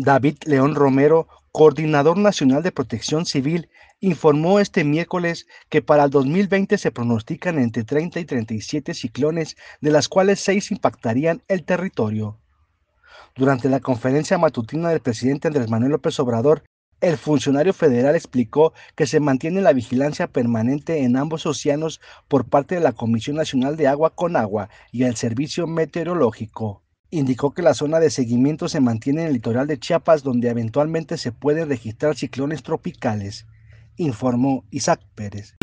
David León Romero, coordinador nacional de protección civil, informó este miércoles que para el 2020 se pronostican entre 30 y 37 ciclones, de las cuales 6 impactarían el territorio. Durante la conferencia matutina del presidente Andrés Manuel López Obrador, el funcionario federal explicó que se mantiene la vigilancia permanente en ambos océanos por parte de la Comisión Nacional de Agua con Agua y el Servicio Meteorológico indicó que la zona de seguimiento se mantiene en el litoral de Chiapas, donde eventualmente se pueden registrar ciclones tropicales, informó Isaac Pérez.